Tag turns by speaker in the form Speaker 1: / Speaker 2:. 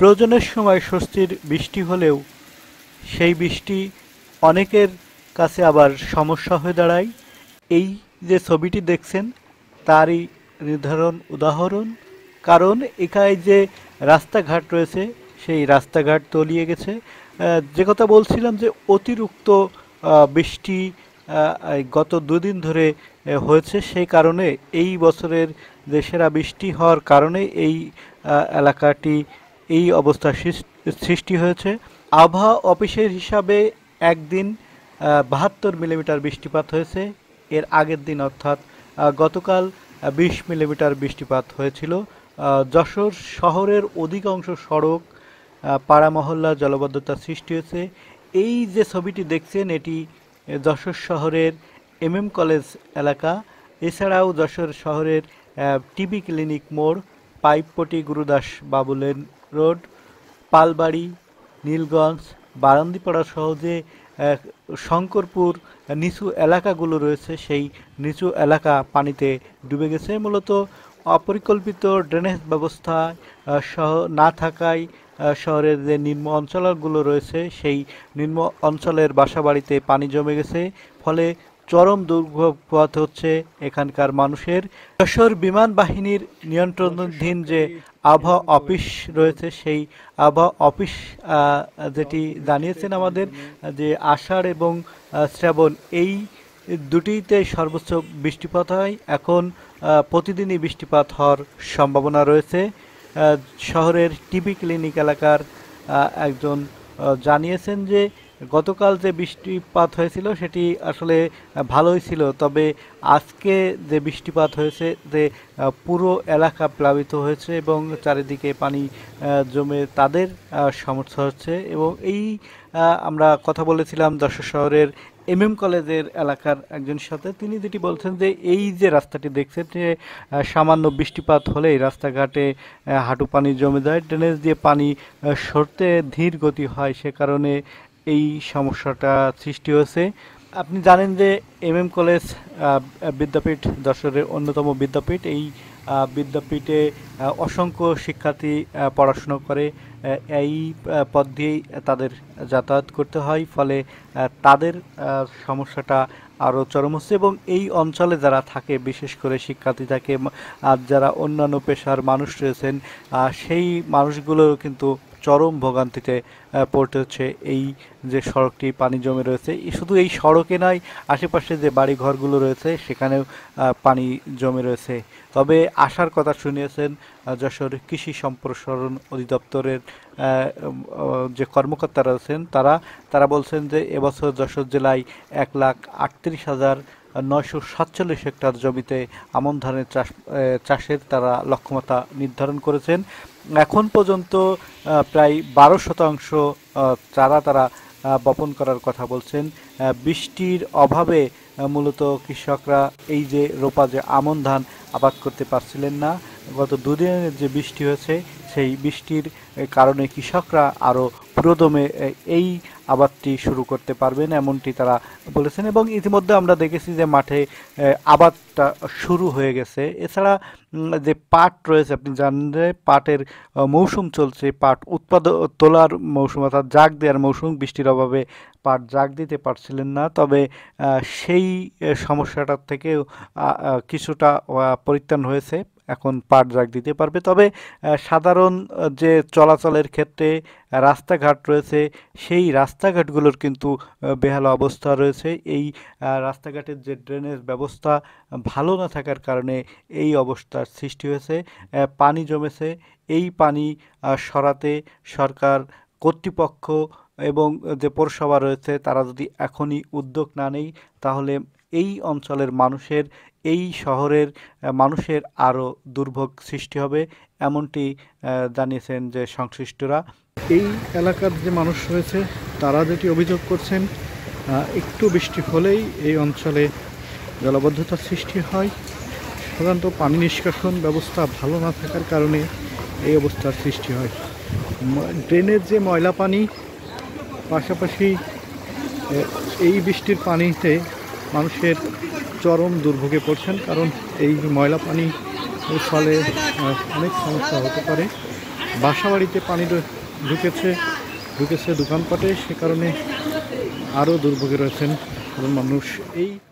Speaker 1: প্রয়োজনের সময় স্বস্তির বৃষ্টি হলেও সেই বৃষ্টি অনেকের কাছে আবার সমস্যা হয়ে দাঁড়ায় এই যে ছবিটি দেখছেন তারই নির্ধারণ উদাহরণ কারণ এখানে যে রাস্তাঘাট রয়েছে সেই রাস্তাঘাট তলিয়ে গেছে যে কথা বলছিলাম যে অতিরিক্ত বৃষ্টি গত দুদিন ধরে হয়েছে সেই কারণে এই বছরের দেশেরা বৃষ্টি হওয়ার কারণে এই এলাকাটি এই অবস্থা সৃষ্টি হয়েছে আবহাওয়া অফিসের হিসাবে একদিন বাহাত্তর মিলিমিটার বৃষ্টিপাত হয়েছে এর আগের দিন অর্থাৎ গতকাল বিশ মিলিমিটার বৃষ্টিপাত হয়েছিল যশোর শহরের অধিকাংশ সড়ক পাড়া মহল্লা জলবদ্ধতা সৃষ্টি হয়েছে এই যে ছবিটি দেখছেন এটি যশোর শহরের এম এম কলেজ এলাকা এছাড়াও যশোর শহরের টিবি ক্লিনিক মোড় পাইপপটি গুরুদাস বাবুলের রোড পালবাড়ি নীলগঞ্জ বারান্দিপাড়া সহ যে শঙ্করপুর নিচু এলাকাগুলো রয়েছে সেই নিচু এলাকা পানিতে ডুবে গেছে মূলত অপরিকল্পিত ড্রেনেজ ব্যবস্থা সহ না থাকায় শহরের যে নিম্ন অঞ্চলগুলো রয়েছে সেই নিম্ন অঞ্চলের বাসাবাড়িতে পানি জমে গেছে ফলে চরম দুর্ভোগ পোয়াতে হচ্ছে এখানকার মানুষের যশোর বিমান বাহিনীর নিয়ন্ত্রণাধীন যে আবহাওয়া অফিস রয়েছে সেই আবহাওয়া অফিস যেটি জানিয়েছেন আমাদের যে আষাঢ় এবং শ্রাবণ এই দুটিতে সর্বোচ্চ বৃষ্টিপাত হয় এখন প্রতিদিনই বৃষ্টিপাত হওয়ার সম্ভাবনা রয়েছে শহরের টিবি ক্লিনিক এলাকার একজন জানিয়েছেন যে গতকাল যে বৃষ্টিপাত হয়েছিল সেটি আসলে ভালোই ছিল তবে আজকে যে বৃষ্টিপাত হয়েছে যে পুরো এলাকা প্লাবিত হয়েছে এবং চারিদিকে পানি জমে তাদের সমস্যা হচ্ছে এবং এই আমরা কথা বলেছিলাম যশোর শহরের এম এম কলেজের এলাকার একজন সাথে তিনি যেটি বলছেন যে এই যে রাস্তাটি দেখছেন যে সামান্য বৃষ্টিপাত হলেই রাস্তাঘাটে হাঁটু পানি জমে যায় ড্রেনেজ দিয়ে পানি সরতে ধীর গতি হয় সে কারণে এই সমস্যাটা সৃষ্টি হয়েছে আপনি জানেন যে এম এম কলেজ বিদ্যাপীঠ যশোরের অন্যতম বিদ্যাপীঠ এই বিদ্যাপীঠে অসংখ্য শিক্ষার্থী পড়াশুনো করে এই পথ দিয়েই তাদের যাতায়াত করতে হয় ফলে তাদের সমস্যাটা আরও চরম হচ্ছে এবং এই অঞ্চলে যারা থাকে বিশেষ করে শিক্ষার্থী থাকে আর যারা অন্যান্য পেশার মানুষ রয়েছেন সেই মানুষগুলো কিন্তু চরম ভোগান্তিতে পড়তে হচ্ছে এই যে সড়কটি পানি জমে রয়েছে শুধু এই সড়কে নয় আশেপাশে যে বাড়ি ঘরগুলো রয়েছে সেখানেও পানি জমে রয়েছে তবে আসার কথা শুনিয়েছেন যশোর কৃষি সম্প্রসারণ অধিদপ্তরের যে কর্মকর্তারা আছেন তারা তারা বলছেন যে এবছর যশোর জেলায় এক লাখ আটত্রিশ হাজার নয়শো সাতচল্লিশ হেক্টর জমিতে আমন ধানের চাষ চাষের তারা লক্ষ্যমাত্রা নির্ধারণ করেছেন এখন পর্যন্ত প্রায় বারো শতাংশ চারা তারা বপন করার কথা বলছেন বৃষ্টির অভাবে মূলত কৃষকরা এই যে রোপা যে আমন ধান আবাদ করতে পারছিলেন না গত দুদিনের যে বৃষ্টি হয়েছে সেই বৃষ্টির কারণে কৃষকরা আরও পুরোদমে এই আবাদটি শুরু করতে পারবেন এমনটি তারা বলেছেন এবং ইতিমধ্যে আমরা দেখেছি যে মাঠে আবাদটা শুরু হয়ে গেছে এছাড়া যে পাট রয়েছে আপনি জানেন যে পাটের মৌসুম চলছে পাট উৎপাদ তোলার মৌসুম অর্থাৎ জাগ দেওয়ার মৌসুম বৃষ্টির অভাবে পাট জাগ দিতে পারছিলেন না তবে সেই সমস্যাটার থেকেও কিছুটা পরিত্রাণ হয়েছে এখন পাট জাগ দিতে পারবে তবে সাধারণ যে চলাচলের ক্ষেত্রে রাস্তাঘাট রয়েছে সেই রাস্তাঘাটগুলোর কিন্তু বেহাল অবস্থা রয়েছে এই রাস্তাঘাটের যে ড্রেনেজ ব্যবস্থা ভালো না থাকার কারণে এই অবস্থার সৃষ্টি হয়েছে পানি জমেছে এই পানি সরাতে সরকার কর্তৃপক্ষ এবং যে পৌরসভা রয়েছে তারা যদি এখনই উদ্যোগ না নেই তাহলে এই অঞ্চলের মানুষের এই শহরের মানুষের আরও দুর্ভোগ সৃষ্টি হবে এমনটি জানিয়েছেন যে সংশ্লিষ্টরা এই এলাকার যে মানুষ রয়েছে তারা যেটি অভিযোগ করছেন একটু বৃষ্টি হলেই এই অঞ্চলে জলবদ্ধতার সৃষ্টি হয় সাধারণত পানি নিষ্কাশন ব্যবস্থা ভালো না থাকার কারণে এই অবস্থার সৃষ্টি হয় ড্রেনের যে ময়লা পানি পাশাপাশি এই বৃষ্টির পানিতে মানুষের চরম দুর্ভোগে পড়ছেন কারণ এই ময়লা পানি ফলে অনেক সমস্যা হতে পারে বাসাবাড়িতে পানি ঢুকেছে ঢুকেছে দোকানপাটে সে কারণে আরও দুর্ভোগে রয়েছেন সাধারণ মানুষ এই